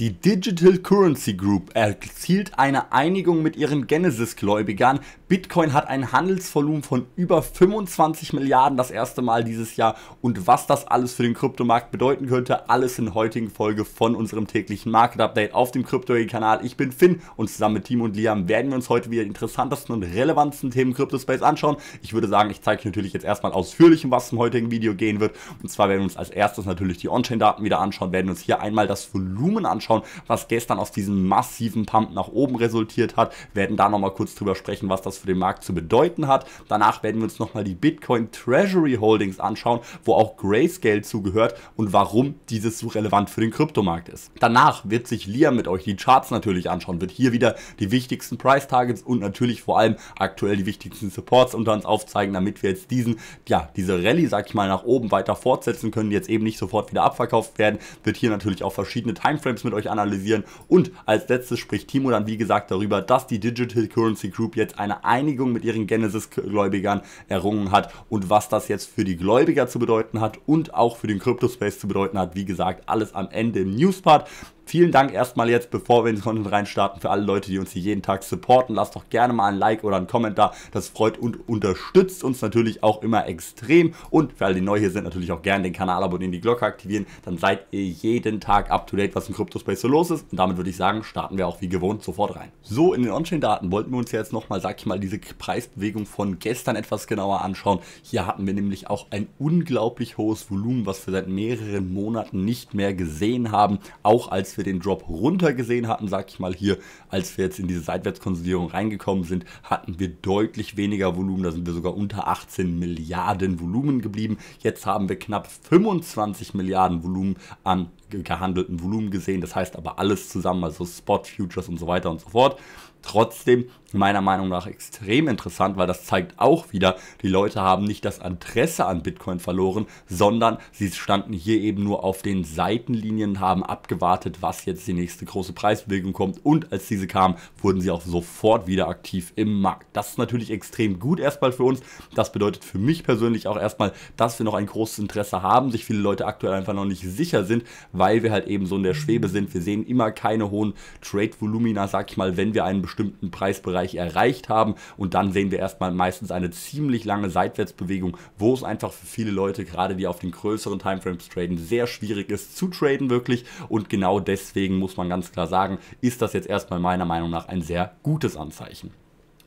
Die Digital Currency Group erzielt eine Einigung mit ihren Genesis-Gläubigern. Bitcoin hat ein Handelsvolumen von über 25 Milliarden das erste Mal dieses Jahr. Und was das alles für den Kryptomarkt bedeuten könnte, alles in heutigen Folge von unserem täglichen Market Update auf dem CryptoE-Kanal. Ich bin Finn und zusammen mit Team und Liam werden wir uns heute wieder die interessantesten und relevantesten Themen Space anschauen. Ich würde sagen, ich zeige euch natürlich jetzt erstmal ausführlich, um was im heutigen Video gehen wird. Und zwar werden wir uns als erstes natürlich die On-Chain-Daten wieder anschauen, werden uns hier einmal das Volumen anschauen anschauen, was gestern aus diesem massiven Pump nach oben resultiert hat. Wir werden da nochmal kurz drüber sprechen, was das für den Markt zu bedeuten hat. Danach werden wir uns nochmal die Bitcoin Treasury Holdings anschauen, wo auch Grayscale zugehört und warum dieses so relevant für den Kryptomarkt ist. Danach wird sich Liam mit euch die Charts natürlich anschauen, wird hier wieder die wichtigsten Price Targets und natürlich vor allem aktuell die wichtigsten Supports unter uns aufzeigen, damit wir jetzt diesen, ja, diese Rallye, sag ich mal, nach oben weiter fortsetzen können, die jetzt eben nicht sofort wieder abverkauft werden. Wird hier natürlich auch verschiedene Timeframes mit euch analysieren. Und als letztes spricht Timo dann wie gesagt darüber, dass die Digital Currency Group jetzt eine Einigung mit ihren Genesis-Gläubigern errungen hat und was das jetzt für die Gläubiger zu bedeuten hat und auch für den Crypto Space zu bedeuten hat. Wie gesagt, alles am Ende im Newspart. Vielen Dank erstmal jetzt, bevor wir ins Content reinstarten, für alle Leute, die uns hier jeden Tag supporten. Lasst doch gerne mal ein Like oder einen Kommentar. Das freut und unterstützt uns natürlich auch immer extrem. Und für alle, die neu hier sind, natürlich auch gerne den Kanal abonnieren, die Glocke aktivieren. Dann seid ihr jeden Tag up to date, was im Cryptospace so los ist. Und damit würde ich sagen, starten wir auch wie gewohnt sofort rein. So, in den On-Chain-Daten wollten wir uns jetzt nochmal, sag ich mal, diese Preisbewegung von gestern etwas genauer anschauen. Hier hatten wir nämlich auch ein unglaublich hohes Volumen, was wir seit mehreren Monaten nicht mehr gesehen haben. Auch als wir den Drop runter gesehen hatten, sag ich mal hier, als wir jetzt in diese Seitwärtskonsolidierung reingekommen sind, hatten wir deutlich weniger Volumen. Da sind wir sogar unter 18 Milliarden Volumen geblieben. Jetzt haben wir knapp 25 Milliarden Volumen an gehandelten Volumen gesehen. Das heißt aber alles zusammen, also Spot Futures und so weiter und so fort. Trotzdem meiner Meinung nach extrem interessant, weil das zeigt auch wieder, die Leute haben nicht das Interesse an Bitcoin verloren, sondern sie standen hier eben nur auf den Seitenlinien, haben abgewartet, was jetzt die nächste große Preisbewegung kommt und als diese kam, wurden sie auch sofort wieder aktiv im Markt. Das ist natürlich extrem gut erstmal für uns. Das bedeutet für mich persönlich auch erstmal, dass wir noch ein großes Interesse haben, sich viele Leute aktuell einfach noch nicht sicher sind, weil wir halt eben so in der Schwebe sind. Wir sehen immer keine hohen Trade-Volumina, sag ich mal, wenn wir einen bestimmten Preisbereich Bereich erreicht haben. Und dann sehen wir erstmal meistens eine ziemlich lange Seitwärtsbewegung, wo es einfach für viele Leute, gerade die auf den größeren Timeframes traden, sehr schwierig ist zu traden wirklich. Und genau deswegen muss man ganz klar sagen, ist das jetzt erstmal meiner Meinung nach ein sehr gutes Anzeichen.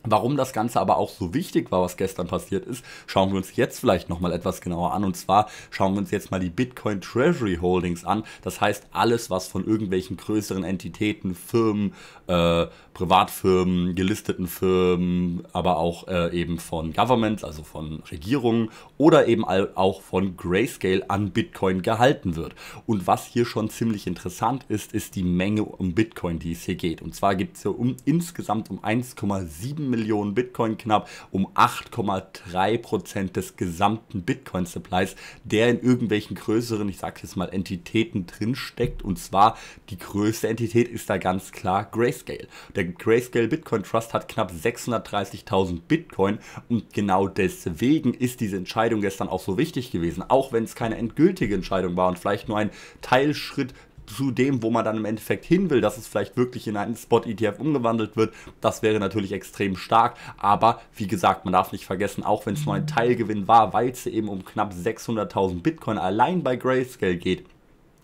Warum das Ganze aber auch so wichtig war, was gestern passiert ist, schauen wir uns jetzt vielleicht nochmal etwas genauer an. Und zwar schauen wir uns jetzt mal die Bitcoin Treasury Holdings an. Das heißt, alles, was von irgendwelchen größeren Entitäten, Firmen, äh, Privatfirmen, gelisteten Firmen, aber auch äh, eben von Governments, also von Regierungen oder eben auch von Grayscale an Bitcoin gehalten wird. Und was hier schon ziemlich interessant ist, ist die Menge um Bitcoin, die es hier geht. Und zwar gibt es hier um insgesamt um 1,7 Millionen. Millionen Bitcoin knapp um 8,3 Prozent des gesamten Bitcoin-Supplies, der in irgendwelchen größeren, ich sage jetzt mal, Entitäten drinsteckt. Und zwar die größte Entität ist da ganz klar Grayscale. Der Grayscale Bitcoin Trust hat knapp 630.000 Bitcoin und genau deswegen ist diese Entscheidung gestern auch so wichtig gewesen, auch wenn es keine endgültige Entscheidung war und vielleicht nur ein Teilschritt zu dem, wo man dann im Endeffekt hin will, dass es vielleicht wirklich in einen Spot-ETF umgewandelt wird, das wäre natürlich extrem stark. Aber wie gesagt, man darf nicht vergessen, auch wenn es nur ein Teilgewinn war, weil es eben um knapp 600.000 Bitcoin allein bei Grayscale geht,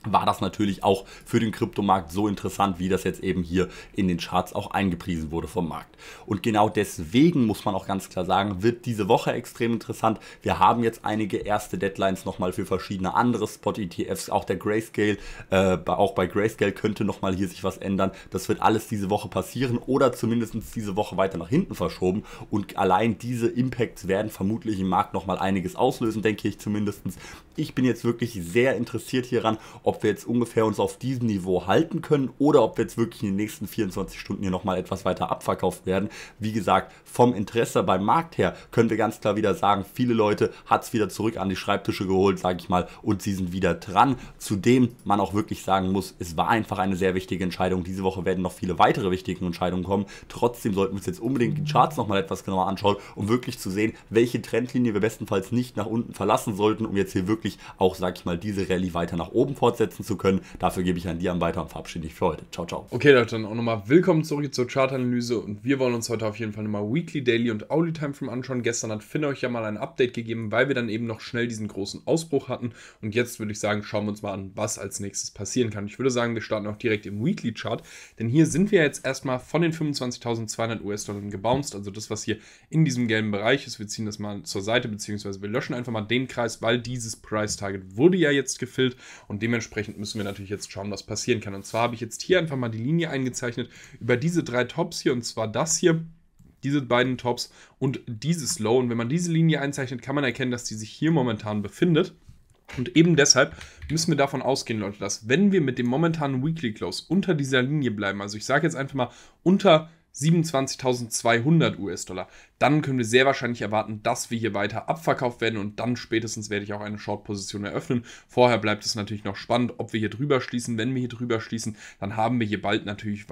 war das natürlich auch für den Kryptomarkt so interessant, wie das jetzt eben hier in den Charts auch eingepriesen wurde vom Markt. Und genau deswegen muss man auch ganz klar sagen, wird diese Woche extrem interessant. Wir haben jetzt einige erste Deadlines nochmal für verschiedene andere Spot-ETFs, auch der Grayscale, äh, auch bei Grayscale könnte nochmal hier sich was ändern. Das wird alles diese Woche passieren oder zumindest diese Woche weiter nach hinten verschoben und allein diese Impacts werden vermutlich im Markt nochmal einiges auslösen, denke ich zumindest. Ich bin jetzt wirklich sehr interessiert hieran, ob ob wir jetzt ungefähr uns auf diesem Niveau halten können oder ob wir jetzt wirklich in den nächsten 24 Stunden hier nochmal etwas weiter abverkauft werden. Wie gesagt, vom Interesse beim Markt her können wir ganz klar wieder sagen, viele Leute hat es wieder zurück an die Schreibtische geholt, sage ich mal, und sie sind wieder dran. Zudem man auch wirklich sagen muss, es war einfach eine sehr wichtige Entscheidung. Diese Woche werden noch viele weitere wichtige Entscheidungen kommen. Trotzdem sollten wir uns jetzt unbedingt die Charts nochmal etwas genauer anschauen, um wirklich zu sehen, welche Trendlinie wir bestenfalls nicht nach unten verlassen sollten, um jetzt hier wirklich auch, sage ich mal, diese Rallye weiter nach oben fortzusetzen aufsetzen zu können. Dafür gebe ich an Liam weiter und verabschiede mich für heute. Ciao, ciao. Okay, Leute, dann auch nochmal willkommen zurück zur Chartanalyse und wir wollen uns heute auf jeden Fall nochmal Weekly, Daily und Hourly Timeframe anschauen. Gestern hat Finn euch ja mal ein Update gegeben, weil wir dann eben noch schnell diesen großen Ausbruch hatten und jetzt würde ich sagen, schauen wir uns mal an, was als nächstes passieren kann. Ich würde sagen, wir starten auch direkt im Weekly Chart, denn hier sind wir jetzt erstmal von den 25.200 US-Dollar gebounced, also das, was hier in diesem gelben Bereich ist. Wir ziehen das mal zur Seite, beziehungsweise wir löschen einfach mal den Kreis, weil dieses Price-Target wurde ja jetzt gefüllt und dementsprechend dementsprechend müssen wir natürlich jetzt schauen, was passieren kann. Und zwar habe ich jetzt hier einfach mal die Linie eingezeichnet über diese drei Tops hier und zwar das hier diese beiden Tops und dieses Low. Und wenn man diese Linie einzeichnet, kann man erkennen, dass die sich hier momentan befindet. Und eben deshalb müssen wir davon ausgehen, Leute, dass wenn wir mit dem momentanen Weekly Close unter dieser Linie bleiben, also ich sage jetzt einfach mal unter 27.200 US-Dollar. Dann können wir sehr wahrscheinlich erwarten, dass wir hier weiter abverkauft werden und dann spätestens werde ich auch eine Short-Position eröffnen. Vorher bleibt es natürlich noch spannend, ob wir hier drüber schließen. Wenn wir hier drüber schließen, dann haben wir hier bald natürlich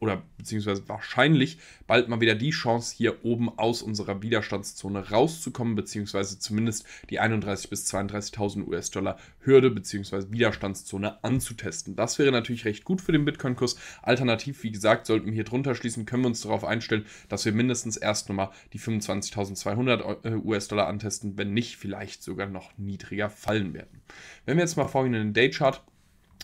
oder beziehungsweise wahrscheinlich bald mal wieder die Chance, hier oben aus unserer Widerstandszone rauszukommen, beziehungsweise zumindest die 31.000 bis 32.000 US-Dollar Hürde beziehungsweise Widerstandszone anzutesten. Das wäre natürlich recht gut für den Bitcoin-Kurs. Alternativ, wie gesagt, sollten wir hier drunter schließen, können können wir uns darauf einstellen, dass wir mindestens erst nochmal die 25.200 äh, US-Dollar antesten, wenn nicht vielleicht sogar noch niedriger fallen werden. Wenn wir jetzt mal vorhin in den Daychart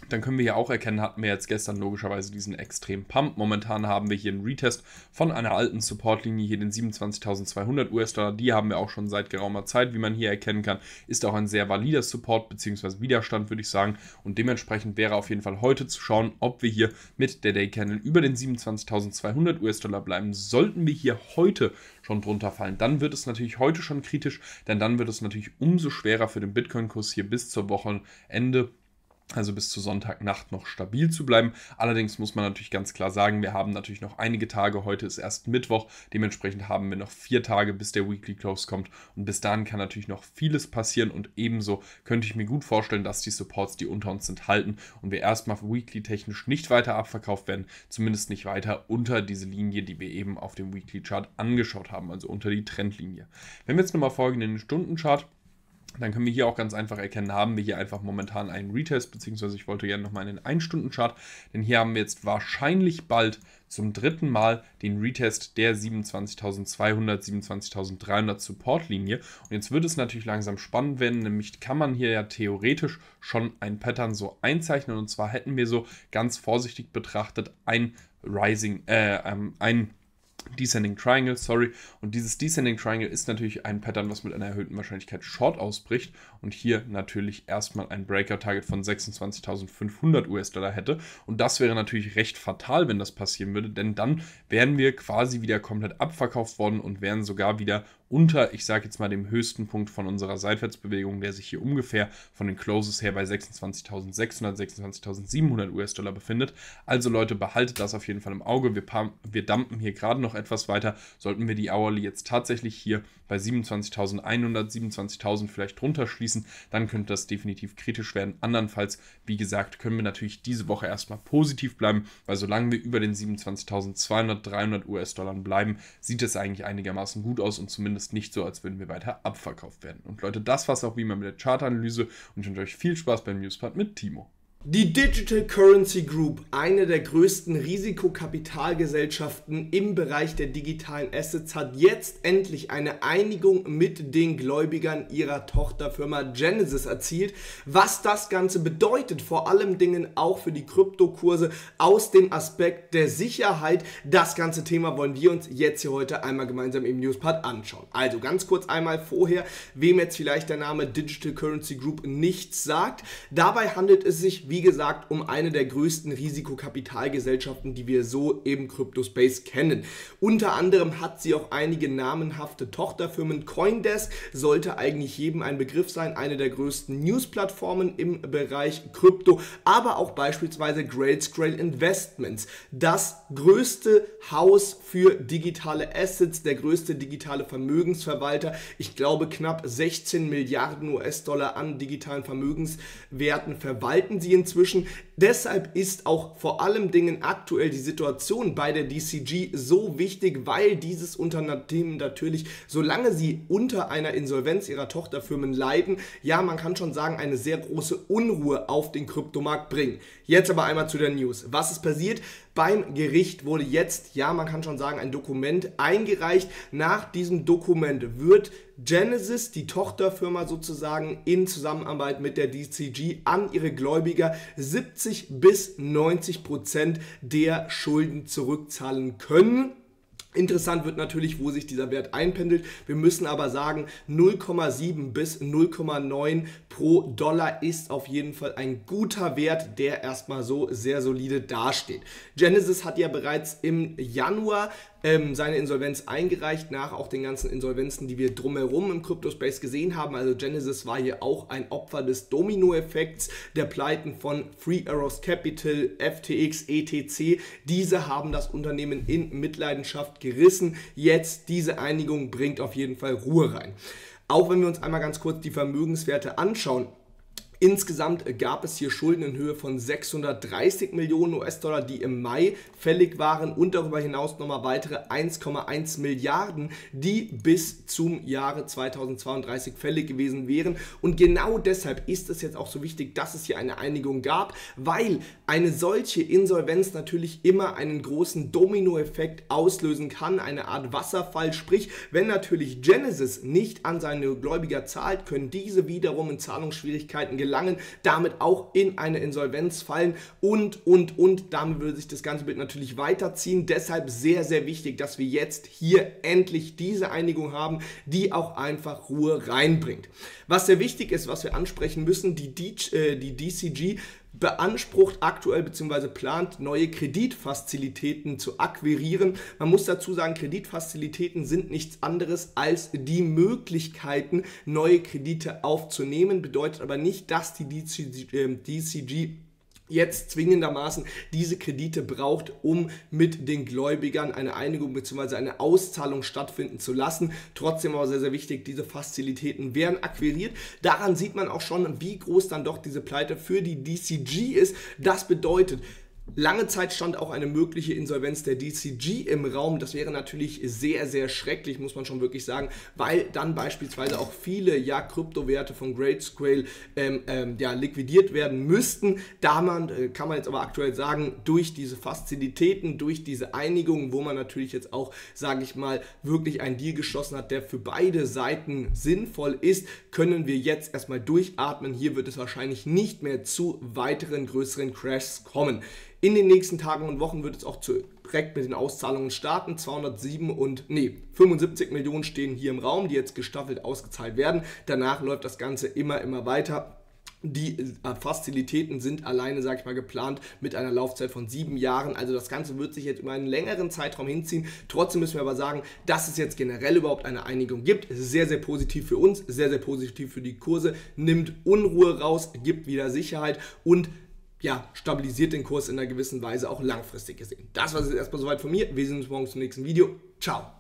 dann können wir ja auch erkennen, hatten wir jetzt gestern logischerweise diesen extremen Pump. Momentan haben wir hier einen Retest von einer alten Supportlinie, hier den 27.200 US-Dollar. Die haben wir auch schon seit geraumer Zeit, wie man hier erkennen kann. Ist auch ein sehr valider Support bzw. Widerstand, würde ich sagen. Und dementsprechend wäre auf jeden Fall heute zu schauen, ob wir hier mit der Day Candle über den 27.200 US-Dollar bleiben. Sollten wir hier heute schon drunter fallen, dann wird es natürlich heute schon kritisch, denn dann wird es natürlich umso schwerer für den Bitcoin-Kurs hier bis zur Wochenende also bis zu Sonntagnacht noch stabil zu bleiben. Allerdings muss man natürlich ganz klar sagen, wir haben natürlich noch einige Tage. Heute ist erst Mittwoch. Dementsprechend haben wir noch vier Tage, bis der Weekly Close kommt. Und bis dahin kann natürlich noch vieles passieren. Und ebenso könnte ich mir gut vorstellen, dass die Supports, die unter uns sind, halten und wir erstmal Weekly technisch nicht weiter abverkauft werden. Zumindest nicht weiter unter diese Linie, die wir eben auf dem Weekly Chart angeschaut haben. Also unter die Trendlinie. Wenn wir jetzt nochmal folgen in den Stundenchart dann können wir hier auch ganz einfach erkennen, haben wir hier einfach momentan einen Retest, beziehungsweise ich wollte gerne nochmal einen 1-Stunden-Chart, denn hier haben wir jetzt wahrscheinlich bald zum dritten Mal den Retest der 27.200, 27.300 Support-Linie. Und jetzt wird es natürlich langsam spannend werden, nämlich kann man hier ja theoretisch schon ein Pattern so einzeichnen. Und zwar hätten wir so ganz vorsichtig betrachtet ein Rising, äh, ähm, ein Descending Triangle, sorry. Und dieses Descending Triangle ist natürlich ein Pattern, was mit einer erhöhten Wahrscheinlichkeit Short ausbricht und hier natürlich erstmal ein Breaker-Target von 26.500 US-Dollar hätte. Und das wäre natürlich recht fatal, wenn das passieren würde, denn dann wären wir quasi wieder komplett abverkauft worden und wären sogar wieder unter, ich sage jetzt mal, dem höchsten Punkt von unserer Seitwärtsbewegung, der sich hier ungefähr von den Closes her bei 26.600, 26.700 US-Dollar befindet. Also Leute, behaltet das auf jeden Fall im Auge. Wir, wir dumpen hier gerade noch etwas weiter. Sollten wir die Hourly jetzt tatsächlich hier bei 27.100, 27.000 vielleicht drunter schließen, dann könnte das definitiv kritisch werden. Andernfalls, wie gesagt, können wir natürlich diese Woche erstmal positiv bleiben, weil solange wir über den 27.200, 300 US-Dollar bleiben, sieht es eigentlich einigermaßen gut aus und zumindest zumindest nicht so, als würden wir weiter abverkauft werden. Und Leute, das war's auch wie immer mit der Chartanalyse und ich wünsche euch viel Spaß beim Newspart mit Timo. Die Digital Currency Group, eine der größten Risikokapitalgesellschaften im Bereich der digitalen Assets, hat jetzt endlich eine Einigung mit den Gläubigern ihrer Tochterfirma Genesis erzielt. Was das Ganze bedeutet, vor allem Dingen auch für die Kryptokurse aus dem Aspekt der Sicherheit, das ganze Thema wollen wir uns jetzt hier heute einmal gemeinsam im Newspart anschauen. Also ganz kurz einmal vorher, wem jetzt vielleicht der Name Digital Currency Group nichts sagt. Dabei handelt es sich wie gesagt, um eine der größten Risikokapitalgesellschaften, die wir so im Crypto-Space kennen. Unter anderem hat sie auch einige namenhafte Tochterfirmen. Coindesk sollte eigentlich jedem ein Begriff sein, eine der größten News-Plattformen im Bereich Krypto, aber auch beispielsweise Grayscale Investments, das größte Haus für digitale Assets, der größte digitale Vermögensverwalter. Ich glaube, knapp 16 Milliarden US-Dollar an digitalen Vermögenswerten verwalten sie inzwischen. Deshalb ist auch vor allem Dingen aktuell die Situation bei der DCG so wichtig, weil dieses Unternehmen natürlich, solange sie unter einer Insolvenz ihrer Tochterfirmen leiden, ja, man kann schon sagen, eine sehr große Unruhe auf den Kryptomarkt bringen. Jetzt aber einmal zu der News. Was ist passiert? Beim Gericht wurde jetzt, ja, man kann schon sagen, ein Dokument eingereicht. Nach diesem Dokument wird Genesis, die Tochterfirma sozusagen, in Zusammenarbeit mit der DCG an ihre Gläubiger 70 bis 90 Prozent der Schulden zurückzahlen können. Interessant wird natürlich, wo sich dieser Wert einpendelt. Wir müssen aber sagen, 0,7 bis 0,9 pro Dollar ist auf jeden Fall ein guter Wert, der erstmal so sehr solide dasteht. Genesis hat ja bereits im Januar ähm, seine Insolvenz eingereicht, nach auch den ganzen Insolvenzen, die wir drumherum im Crypto-Space gesehen haben. Also Genesis war hier auch ein Opfer des Domino-Effekts, der Pleiten von Free Arrows Capital, FTX, etc. Diese haben das Unternehmen in Mitleidenschaft gerissen. Jetzt diese Einigung bringt auf jeden Fall Ruhe rein. Auch wenn wir uns einmal ganz kurz die Vermögenswerte anschauen, Insgesamt gab es hier Schulden in Höhe von 630 Millionen US-Dollar, die im Mai fällig waren und darüber hinaus nochmal weitere 1,1 Milliarden, die bis zum Jahre 2032 fällig gewesen wären. Und genau deshalb ist es jetzt auch so wichtig, dass es hier eine Einigung gab, weil eine solche Insolvenz natürlich immer einen großen Dominoeffekt auslösen kann, eine Art Wasserfall. Sprich, wenn natürlich Genesis nicht an seine Gläubiger zahlt, können diese wiederum in Zahlungsschwierigkeiten gelangen gelangen, damit auch in eine Insolvenz fallen und, und, und. Damit würde sich das ganze Bild natürlich weiterziehen. Deshalb sehr, sehr wichtig, dass wir jetzt hier endlich diese Einigung haben, die auch einfach Ruhe reinbringt. Was sehr wichtig ist, was wir ansprechen müssen, die, D äh, die DCG beansprucht aktuell bzw. plant, neue Kreditfazilitäten zu akquirieren. Man muss dazu sagen, Kreditfazilitäten sind nichts anderes als die Möglichkeiten, neue Kredite aufzunehmen, bedeutet aber nicht, dass die DCG, äh, DCG jetzt zwingendermaßen diese Kredite braucht, um mit den Gläubigern eine Einigung bzw. eine Auszahlung stattfinden zu lassen. Trotzdem aber sehr, sehr wichtig, diese Fazilitäten werden akquiriert. Daran sieht man auch schon, wie groß dann doch diese Pleite für die DCG ist. Das bedeutet, Lange Zeit stand auch eine mögliche Insolvenz der DCG im Raum. Das wäre natürlich sehr, sehr schrecklich, muss man schon wirklich sagen, weil dann beispielsweise auch viele ja, Kryptowerte von Grayscale ähm, ähm, ja, liquidiert werden müssten. Da man, äh, kann man jetzt aber aktuell sagen, durch diese Fazilitäten, durch diese Einigung, wo man natürlich jetzt auch, sage ich mal, wirklich einen Deal geschlossen hat, der für beide Seiten sinnvoll ist, können wir jetzt erstmal durchatmen. Hier wird es wahrscheinlich nicht mehr zu weiteren größeren Crashs kommen. In den nächsten Tagen und Wochen wird es auch direkt mit den Auszahlungen starten. 207 und nee, 75 Millionen stehen hier im Raum, die jetzt gestaffelt ausgezahlt werden. Danach läuft das Ganze immer, immer weiter. Die äh, Fazilitäten sind alleine, sag ich mal, geplant mit einer Laufzeit von sieben Jahren. Also das Ganze wird sich jetzt über einen längeren Zeitraum hinziehen. Trotzdem müssen wir aber sagen, dass es jetzt generell überhaupt eine Einigung gibt. Sehr, sehr positiv für uns, sehr, sehr positiv für die Kurse, nimmt Unruhe raus, gibt wieder Sicherheit und ja, stabilisiert den Kurs in einer gewissen Weise auch langfristig gesehen. Das war es jetzt erstmal soweit von mir. Wir sehen uns morgen zum nächsten Video. Ciao.